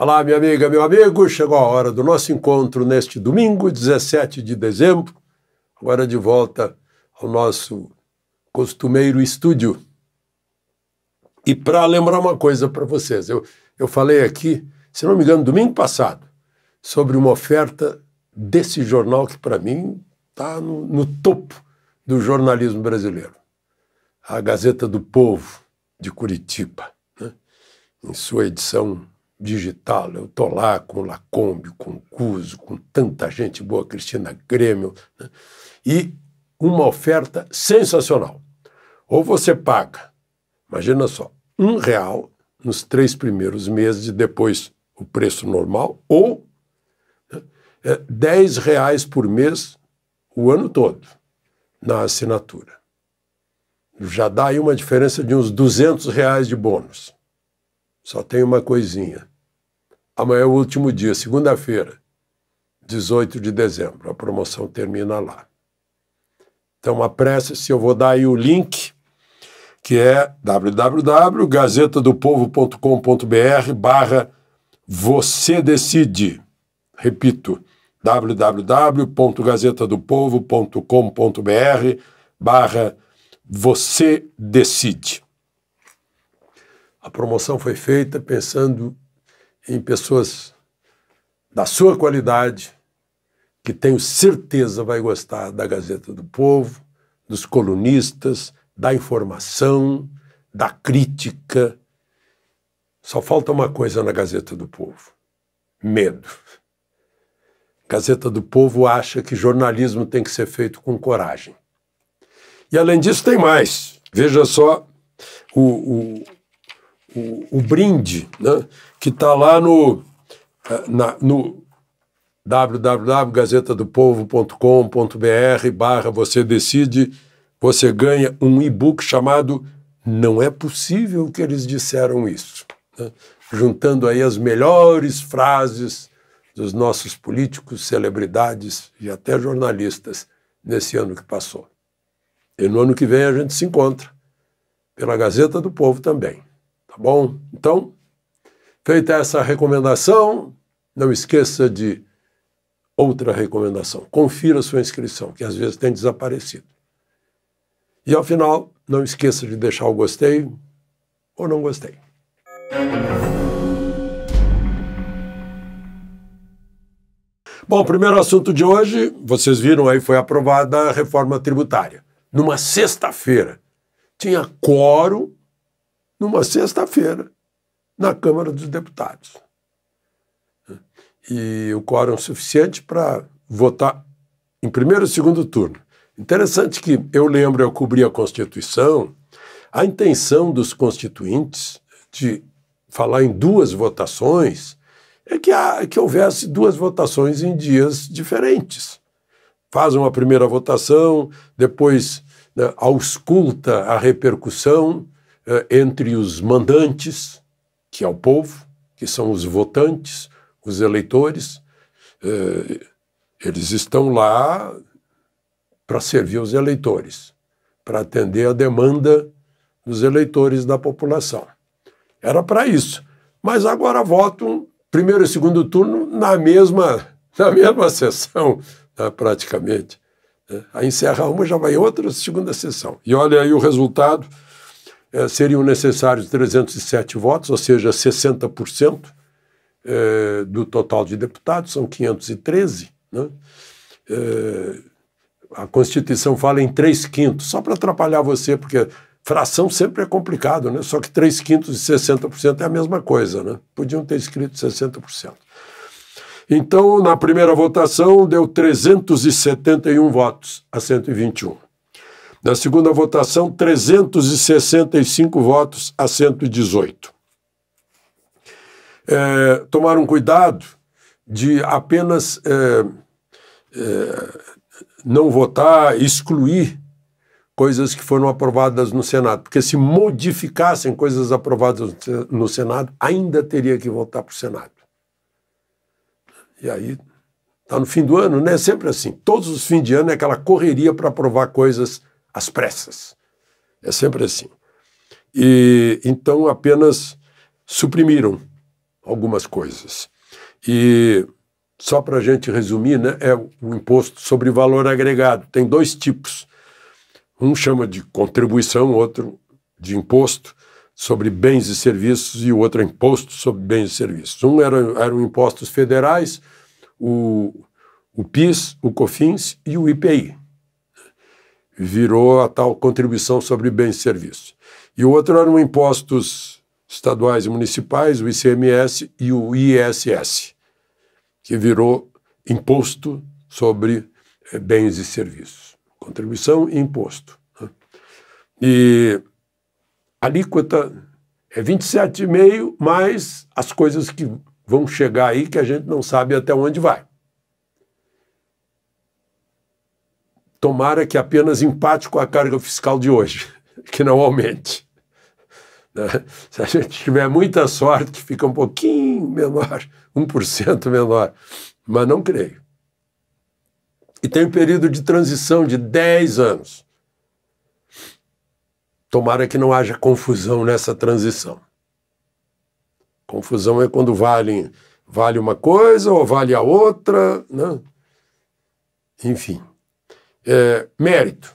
Olá, minha amiga, meu amigo. Chegou a hora do nosso encontro neste domingo, 17 de dezembro. Agora de volta ao nosso costumeiro estúdio. E para lembrar uma coisa para vocês, eu, eu falei aqui, se não me engano, domingo passado, sobre uma oferta desse jornal que para mim está no, no topo do jornalismo brasileiro. A Gazeta do Povo de Curitiba, né? em sua edição digital. Eu estou lá com o Lacombe, com o Cuso, com tanta gente boa, Cristina Grêmio, né? e uma oferta sensacional. Ou você paga, imagina só, um real nos três primeiros meses e depois o preço normal, ou né, é dez reais por mês o ano todo na assinatura. Já dá aí uma diferença de uns duzentos reais de bônus. Só tem uma coisinha. Amanhã é o último dia, segunda-feira, 18 de dezembro. A promoção termina lá. Então apresse-se, eu vou dar aí o link, que é www.gazetadopovo.com.br barra Você Decide. Repito, www.gazetadopovo.com.br barra Você Decide. A promoção foi feita pensando em pessoas da sua qualidade, que tenho certeza vai gostar da Gazeta do Povo, dos colunistas, da informação, da crítica. Só falta uma coisa na Gazeta do Povo: medo. Gazeta do Povo acha que jornalismo tem que ser feito com coragem. E além disso, tem mais. Veja só o, o o, o brinde, né, que está lá no, eh, no www.gazetadopovo.com.br barra você decide, você ganha um e-book chamado Não é possível que eles disseram isso. Né, juntando aí as melhores frases dos nossos políticos, celebridades e até jornalistas nesse ano que passou. E no ano que vem a gente se encontra pela Gazeta do Povo também. Bom, então, feita essa recomendação, não esqueça de outra recomendação. Confira sua inscrição, que às vezes tem desaparecido. E ao final, não esqueça de deixar o gostei ou não gostei. Bom, o primeiro assunto de hoje, vocês viram aí, foi aprovada a reforma tributária. Numa sexta-feira, tinha quórum numa sexta-feira na Câmara dos Deputados. E o quórum é suficiente para votar em primeiro e segundo turno. Interessante que eu lembro, eu cobri a Constituição, a intenção dos constituintes de falar em duas votações é que, há, que houvesse duas votações em dias diferentes. Faz uma primeira votação, depois né, ausculta a repercussão, eh, entre os mandantes, que é o povo, que são os votantes, os eleitores. Eh, eles estão lá para servir os eleitores, para atender a demanda dos eleitores da população. Era para isso. Mas agora votam primeiro e segundo turno na mesma, na mesma sessão, né, praticamente. Né. Aí encerra uma, já vai outra segunda sessão. E olha aí o resultado é, seriam necessários 307 votos, ou seja, 60% é, do total de deputados, são 513. Né? É, a Constituição fala em 3 quintos, só para atrapalhar você, porque fração sempre é complicado, né? só que 3 quintos e 60% é a mesma coisa. Né? Podiam ter escrito 60%. Então, na primeira votação, deu 371 votos a 121. Na segunda votação, 365 votos a 118. É, tomaram cuidado de apenas é, é, não votar, excluir coisas que foram aprovadas no Senado, porque se modificassem coisas aprovadas no Senado, ainda teria que voltar para o Senado. E aí está no fim do ano, né? Sempre assim. Todos os fins de ano é aquela correria para aprovar coisas às pressas. É sempre assim. E então apenas suprimiram algumas coisas. E só para a gente resumir, né, é o imposto sobre valor agregado. Tem dois tipos. Um chama de contribuição, outro de imposto sobre bens e serviços e o outro é imposto sobre bens e serviços. Um era, eram impostos federais, o, o PIS, o COFINS e o IPI virou a tal contribuição sobre bens e serviços. E o outro eram impostos estaduais e municipais, o ICMS e o ISS, que virou imposto sobre eh, bens e serviços. Contribuição e imposto. Né? E a alíquota é 27,5 mais as coisas que vão chegar aí que a gente não sabe até onde vai. tomara que apenas empate com a carga fiscal de hoje, que não aumente. Né? Se a gente tiver muita sorte, fica um pouquinho menor, 1% menor, mas não creio. E tem um período de transição de 10 anos. Tomara que não haja confusão nessa transição. Confusão é quando vale, vale uma coisa ou vale a outra, né? enfim é, mérito.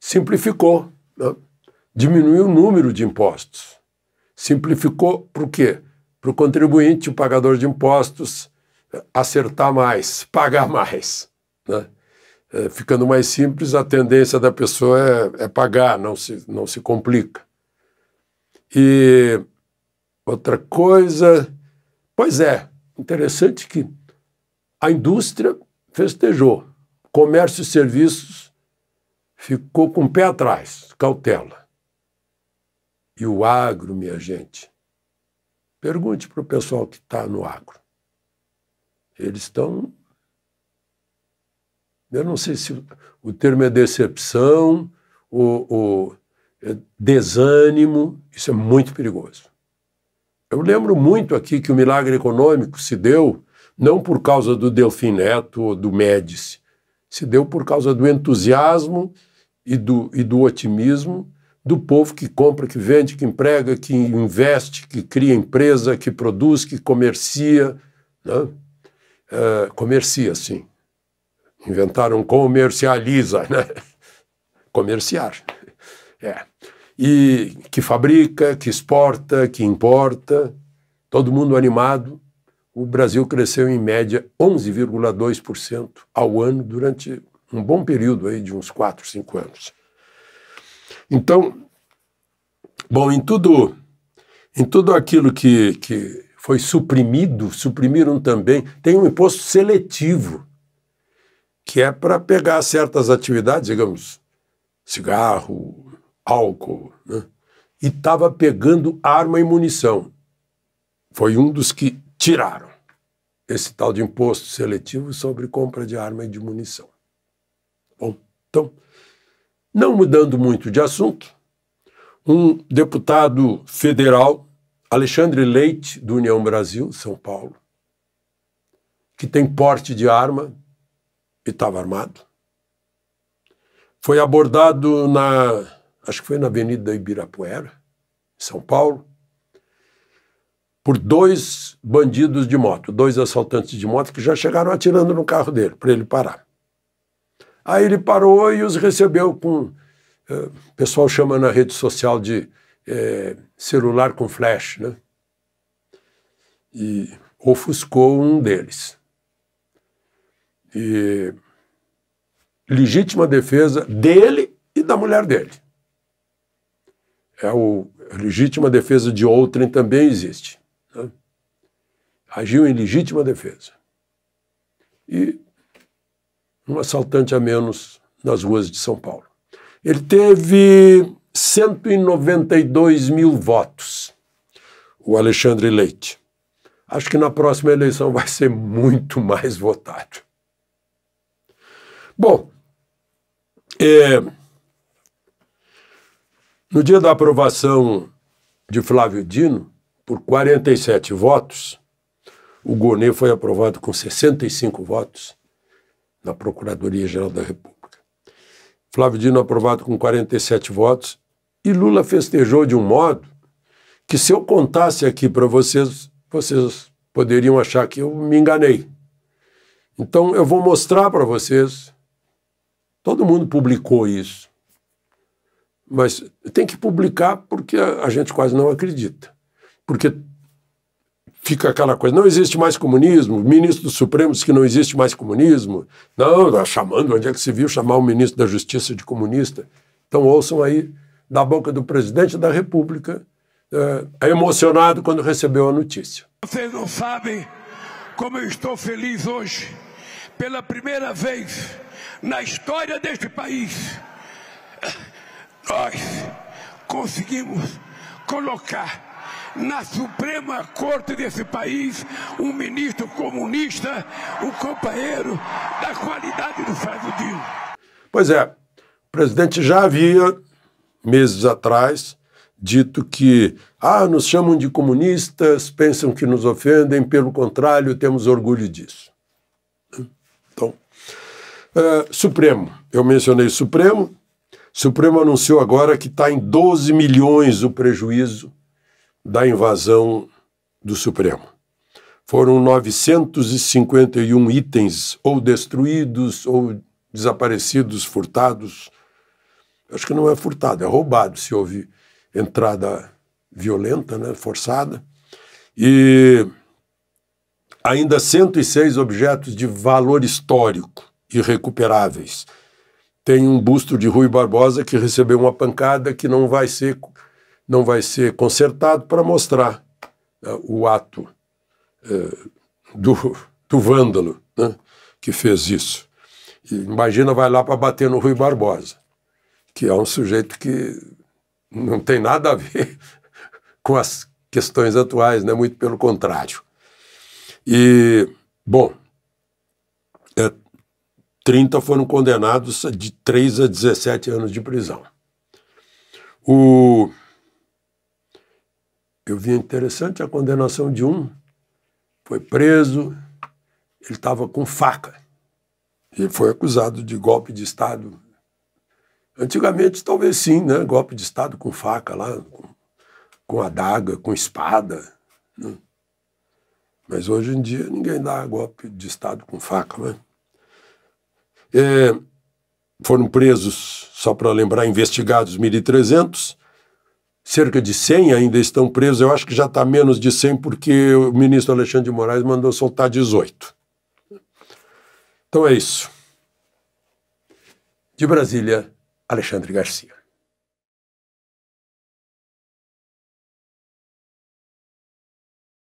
Simplificou, né? diminuiu o número de impostos. Simplificou para o quê? Para o contribuinte, o pagador de impostos, né, acertar mais, pagar mais. Né? É, ficando mais simples, a tendência da pessoa é, é pagar, não se, não se complica. E outra coisa, pois é, interessante que a indústria festejou Comércio e serviços ficou com o pé atrás, cautela. E o agro, minha gente, pergunte para o pessoal que está no agro. Eles estão. Eu não sei se o termo é decepção ou, ou é desânimo, isso é muito perigoso. Eu lembro muito aqui que o milagre econômico se deu não por causa do Delfim Neto ou do Médici, se deu por causa do entusiasmo e do, e do otimismo do povo que compra, que vende, que emprega, que investe, que cria empresa, que produz, que comercia. Né? É, comercia, sim. Inventaram comercializa, né? Comerciar. É. E que fabrica, que exporta, que importa, todo mundo animado o Brasil cresceu em média 11,2% ao ano durante um bom período aí de uns 4, 5 anos. Então, bom, em tudo, em tudo aquilo que, que foi suprimido, suprimiram também, tem um imposto seletivo, que é para pegar certas atividades, digamos, cigarro, álcool, né? e estava pegando arma e munição. Foi um dos que tiraram esse tal de imposto seletivo sobre compra de arma e de munição. Bom, então, não mudando muito de assunto, um deputado federal, Alexandre Leite, do União Brasil, São Paulo, que tem porte de arma e estava armado, foi abordado na, acho que foi na Avenida Ibirapuera, São Paulo, por dois bandidos de moto, dois assaltantes de moto que já chegaram atirando no carro dele para ele parar. Aí ele parou e os recebeu com. Eh, o pessoal chama na rede social de é, celular com flash, né? E ofuscou um deles. E legítima defesa dele e da mulher dele. É o legítima defesa de outrem também existe agiu em legítima defesa. E um assaltante a menos nas ruas de São Paulo. Ele teve 192 mil votos, o Alexandre Leite. Acho que na próxima eleição vai ser muito mais votado. Bom, é, no dia da aprovação de Flávio Dino, por 47 votos, o Gonê foi aprovado com 65 votos na Procuradoria-Geral da República. Flávio Dino aprovado com 47 votos e Lula festejou de um modo que se eu contasse aqui para vocês, vocês poderiam achar que eu me enganei. Então eu vou mostrar para vocês. Todo mundo publicou isso. Mas tem que publicar porque a gente quase não acredita. Porque fica aquela coisa, não existe mais comunismo, o ministro do Supremo disse que não existe mais comunismo, não, tá chamando, onde é que se viu chamar o ministro da Justiça de comunista? Então ouçam aí, da boca do presidente da República, eh, é, emocionado quando recebeu a notícia. Vocês não sabem como eu estou feliz hoje, pela primeira vez na história deste país, nós conseguimos colocar na Suprema Corte desse país um ministro comunista, um companheiro da qualidade do Fábio Dino. Pois é, o presidente já havia, meses atrás, dito que ah, nos chamam de comunistas, pensam que nos ofendem, pelo contrário, temos orgulho disso. Então, é, Supremo, eu mencionei Supremo, Supremo anunciou agora que está em 12 milhões o prejuízo da invasão do Supremo. Foram 951 itens ou destruídos ou desaparecidos, furtados. Acho que não é furtado, é roubado se houve entrada violenta, né, forçada. E ainda 106 objetos de valor histórico irrecuperáveis. Tem um busto de Rui Barbosa que recebeu uma pancada que não vai ser não vai ser consertado para mostrar né, o ato eh, do, do vândalo né, que fez isso. E imagina, vai lá para bater no Rui Barbosa, que é um sujeito que não tem nada a ver com as questões atuais, né, muito pelo contrário. E, bom, é, 30 foram condenados de 3 a 17 anos de prisão. O, eu vi interessante a condenação de um, foi preso, ele estava com faca. e foi acusado de golpe de Estado. Antigamente, talvez sim, né? Golpe de Estado com faca lá, com, com adaga, com espada. Né? Mas hoje em dia ninguém dá golpe de Estado com faca, né? É, foram presos, só para lembrar, investigados 1.300, cerca de 100 ainda estão presos. Eu acho que já está menos de 100 porque o ministro Alexandre de Moraes mandou soltar 18. Então é isso. De Brasília, Alexandre Garcia.